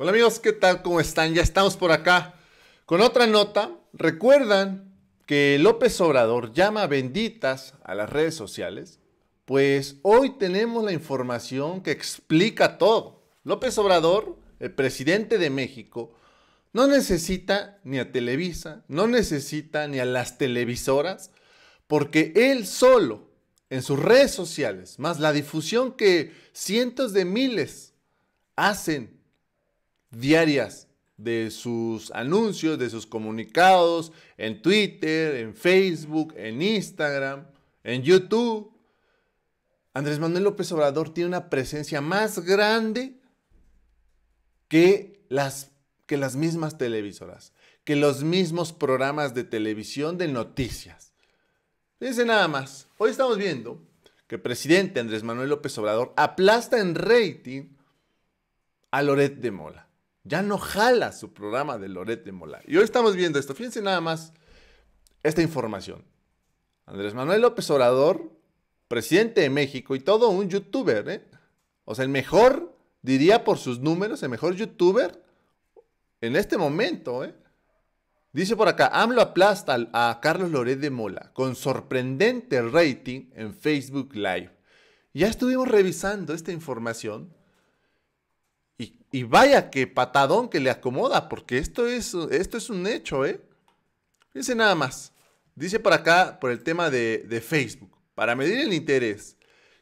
Hola amigos, ¿qué tal? ¿Cómo están? Ya estamos por acá con otra nota. Recuerdan que López Obrador llama benditas a las redes sociales. Pues hoy tenemos la información que explica todo. López Obrador, el presidente de México, no necesita ni a Televisa, no necesita ni a las televisoras, porque él solo, en sus redes sociales, más la difusión que cientos de miles hacen diarias de sus anuncios, de sus comunicados, en Twitter, en Facebook, en Instagram, en YouTube. Andrés Manuel López Obrador tiene una presencia más grande que las, que las mismas televisoras, que los mismos programas de televisión de noticias. Fíjense nada más, hoy estamos viendo que el presidente Andrés Manuel López Obrador aplasta en rating a Loret de Mola ya no jala su programa de Loret de Mola. Y hoy estamos viendo esto. Fíjense nada más esta información. Andrés Manuel López Obrador, presidente de México y todo un youtuber, ¿eh? O sea, el mejor, diría por sus números, el mejor youtuber en este momento, ¿eh? Dice por acá, AMLO aplasta a Carlos Loret de Mola con sorprendente rating en Facebook Live. Ya estuvimos revisando esta información y vaya que patadón que le acomoda, porque esto es, esto es un hecho, ¿eh? Fíjense nada más. Dice por acá, por el tema de, de Facebook, para medir el interés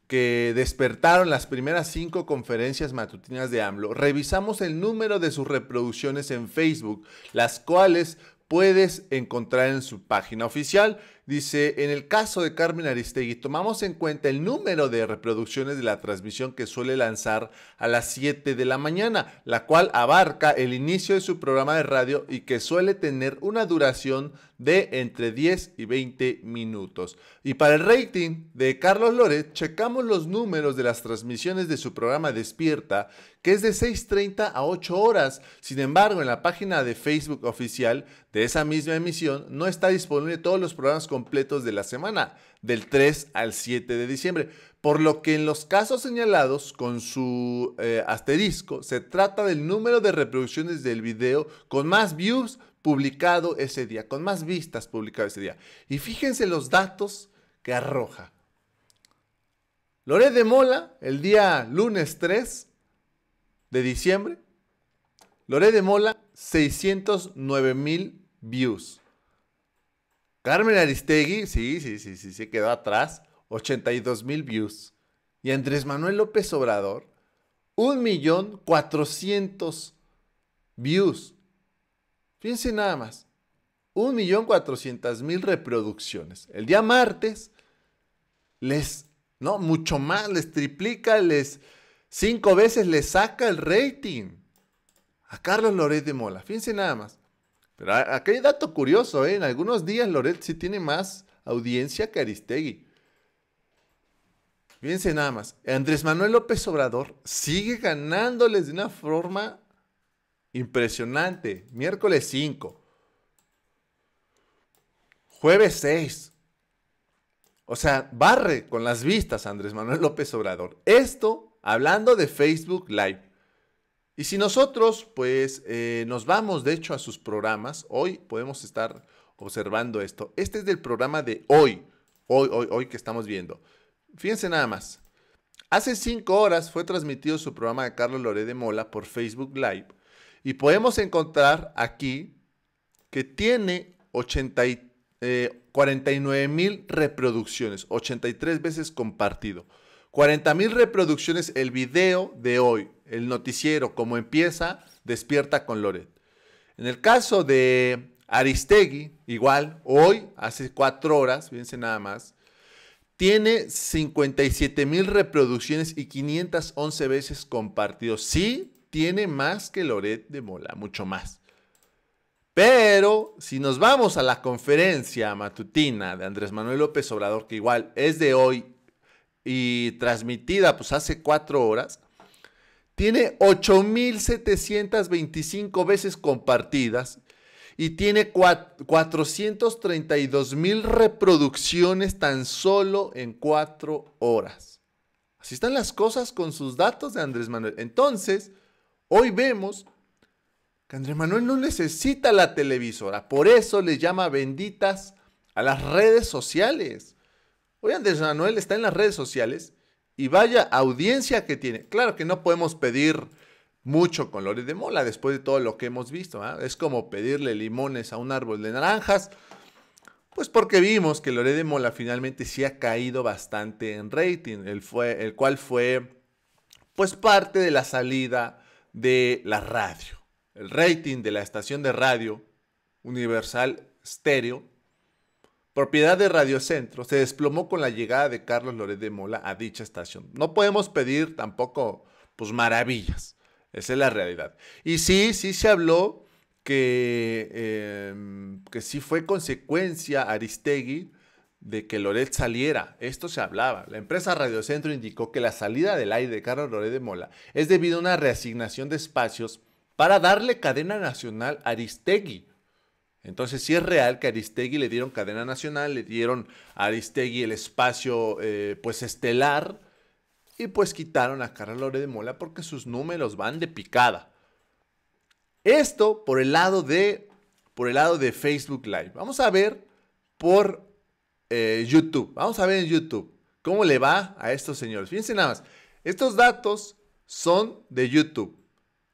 que despertaron las primeras cinco conferencias matutinas de AMLO, revisamos el número de sus reproducciones en Facebook, las cuales puedes encontrar en su página oficial. Dice, en el caso de Carmen Aristegui, tomamos en cuenta el número de reproducciones de la transmisión que suele lanzar a las 7 de la mañana, la cual abarca el inicio de su programa de radio y que suele tener una duración de entre 10 y 20 minutos. Y para el rating de Carlos Loret, checamos los números de las transmisiones de su programa Despierta, que es de 6.30 a 8 horas. Sin embargo, en la página de Facebook oficial de esa misma emisión no está disponible todos los programas con completos de la semana, del 3 al 7 de diciembre, por lo que en los casos señalados con su eh, asterisco se trata del número de reproducciones del video con más views publicado ese día, con más vistas publicado ese día. Y fíjense los datos que arroja. Loré de Mola, el día lunes 3 de diciembre, Loré de Mola, 609 mil views. Carmen Aristegui, sí, sí, sí, sí, se quedó atrás, 82 mil views. Y Andrés Manuel López Obrador, 1.400.000 views. Fíjense nada más, 1.400.000 reproducciones. El día martes les, no, mucho más, les triplica, les cinco veces les saca el rating a Carlos Loret de Mola. Fíjense nada más. Pero acá hay dato curioso, ¿eh? En algunos días Loret sí tiene más audiencia que Aristegui. Fíjense nada más. Andrés Manuel López Obrador sigue ganándoles de una forma impresionante. Miércoles 5. Jueves 6. O sea, barre con las vistas Andrés Manuel López Obrador. Esto hablando de Facebook Live. Y si nosotros, pues, eh, nos vamos, de hecho, a sus programas, hoy podemos estar observando esto. Este es del programa de hoy, hoy, hoy, hoy que estamos viendo. Fíjense nada más. Hace cinco horas fue transmitido su programa de Carlos Loré de Mola por Facebook Live y podemos encontrar aquí que tiene 49 eh, mil reproducciones, 83 veces compartido. 40 mil reproducciones el video de hoy, el noticiero, como empieza, despierta con Loret. En el caso de Aristegui, igual, hoy, hace cuatro horas, fíjense nada más, tiene 57 mil reproducciones y 511 veces compartido. Sí, tiene más que Loret de Mola, mucho más. Pero si nos vamos a la conferencia matutina de Andrés Manuel López Obrador, que igual es de hoy y transmitida pues hace cuatro horas, tiene 8.725 veces compartidas y tiene 432.000 reproducciones tan solo en cuatro horas. Así están las cosas con sus datos de Andrés Manuel. Entonces, hoy vemos que Andrés Manuel no necesita la televisora, por eso le llama benditas a las redes sociales. Hoy Andrés Manuel está en las redes sociales y vaya audiencia que tiene. Claro que no podemos pedir mucho con Lore de Mola después de todo lo que hemos visto. ¿ah? Es como pedirle limones a un árbol de naranjas. Pues porque vimos que Lore de Mola finalmente sí ha caído bastante en rating, el, fue, el cual fue pues parte de la salida de la radio. El rating de la estación de radio Universal Stereo propiedad de Radiocentro, se desplomó con la llegada de Carlos Loret de Mola a dicha estación. No podemos pedir tampoco, pues, maravillas. Esa es la realidad. Y sí, sí se habló que, em, que sí fue consecuencia Aristegui de que Loret saliera. Esto se hablaba. La empresa Radiocentro indicó que la salida del aire de Carlos Loret de Mola es debido a una reasignación de espacios para darle cadena nacional a Aristegui entonces, sí es real que Aristegui le dieron cadena nacional, le dieron a Aristegui el espacio eh, pues estelar y pues quitaron a Carla Lore de Mola porque sus números van de picada. Esto por el lado de, por el lado de Facebook Live. Vamos a ver por eh, YouTube. Vamos a ver en YouTube cómo le va a estos señores. Fíjense nada más. Estos datos son de YouTube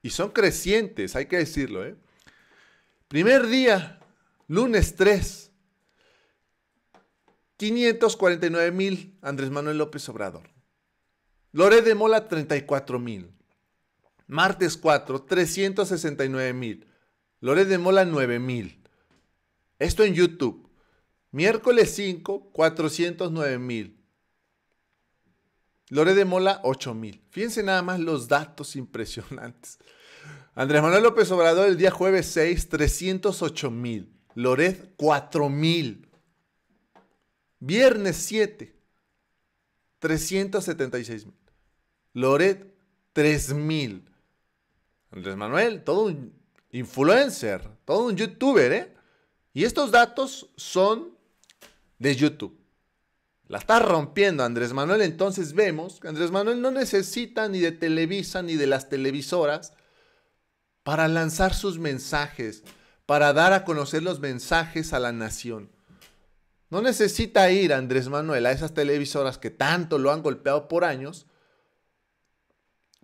y son crecientes, hay que decirlo. ¿eh? Primer día, Lunes 3, 549 mil Andrés Manuel López Obrador. Loré de Mola, 34 mil. Martes 4, 369 mil. Loré de Mola, 9 mil. Esto en YouTube. Miércoles 5, 409 mil. de Mola, 8 mil. Fíjense nada más los datos impresionantes. Andrés Manuel López Obrador el día jueves 6, 308 mil. Loret 4000. Viernes 7, 376 mil. Loret, 3000. Andrés Manuel, todo un influencer, todo un youtuber, ¿eh? Y estos datos son de YouTube. La está rompiendo Andrés Manuel, entonces vemos que Andrés Manuel no necesita ni de Televisa ni de las televisoras para lanzar sus mensajes para dar a conocer los mensajes a la nación. No necesita ir Andrés Manuel a esas televisoras que tanto lo han golpeado por años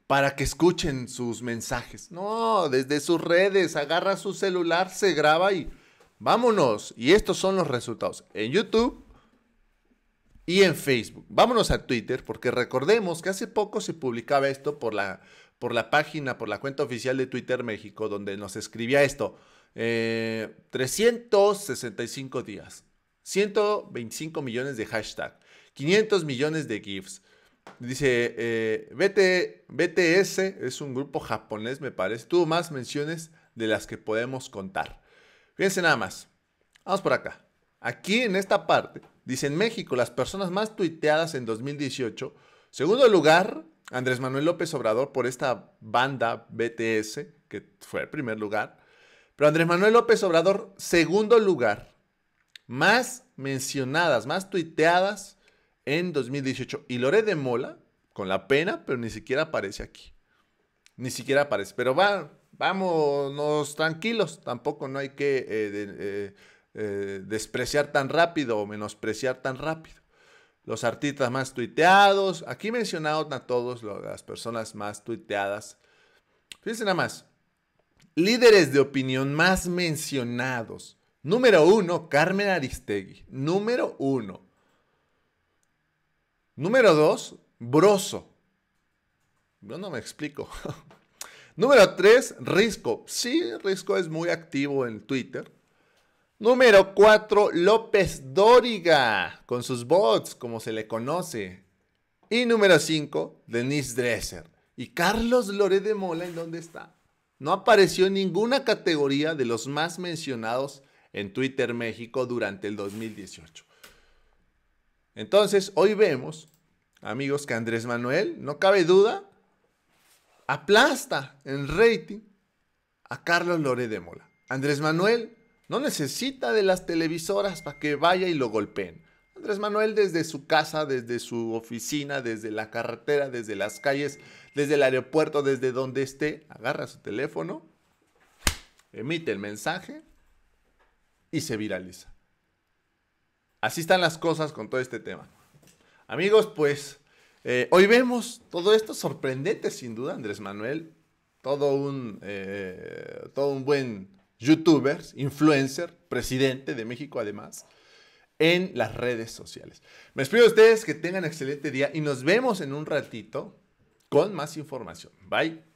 para que escuchen sus mensajes. No, desde sus redes, agarra su celular, se graba y vámonos. Y estos son los resultados en YouTube y en Facebook. Vámonos a Twitter porque recordemos que hace poco se publicaba esto por la, por la página, por la cuenta oficial de Twitter México, donde nos escribía esto. 365 eh, días, 125 millones de hashtag, 500 millones de GIFs. Dice, eh, BTS es un grupo japonés, me parece. Tuvo más menciones de las que podemos contar. Fíjense nada más. Vamos por acá. Aquí en esta parte, dice en México, las personas más tuiteadas en 2018. Segundo lugar, Andrés Manuel López Obrador por esta banda BTS, que fue el primer lugar. Pero Andrés Manuel López Obrador, segundo lugar, más mencionadas, más tuiteadas en 2018. Y Lore de Mola, con la pena, pero ni siquiera aparece aquí. Ni siquiera aparece. Pero va, vámonos tranquilos. Tampoco no hay que eh, eh, eh, despreciar tan rápido o menospreciar tan rápido. Los artistas más tuiteados. Aquí mencionados a todos las personas más tuiteadas. Fíjense nada más. Líderes de opinión más mencionados. Número uno, Carmen Aristegui. Número uno. Número dos, Broso. Yo no me explico. Número tres, Risco. Sí, Risco es muy activo en Twitter. Número cuatro, López Dóriga, con sus bots, como se le conoce. Y número cinco, Denise Dresser. ¿Y Carlos Lore de Mola en dónde está? no apareció en ninguna categoría de los más mencionados en Twitter México durante el 2018. Entonces, hoy vemos, amigos, que Andrés Manuel, no cabe duda, aplasta en rating a Carlos Lore de Mola. Andrés Manuel no necesita de las televisoras para que vaya y lo golpeen. Andrés Manuel desde su casa, desde su oficina, desde la carretera, desde las calles, desde el aeropuerto, desde donde esté, agarra su teléfono, emite el mensaje y se viraliza. Así están las cosas con todo este tema. Amigos, pues eh, hoy vemos todo esto sorprendente, sin duda, Andrés Manuel, todo un, eh, todo un buen youtuber, influencer, presidente de México además en las redes sociales. Me despido a ustedes, que tengan excelente día y nos vemos en un ratito con más información. Bye.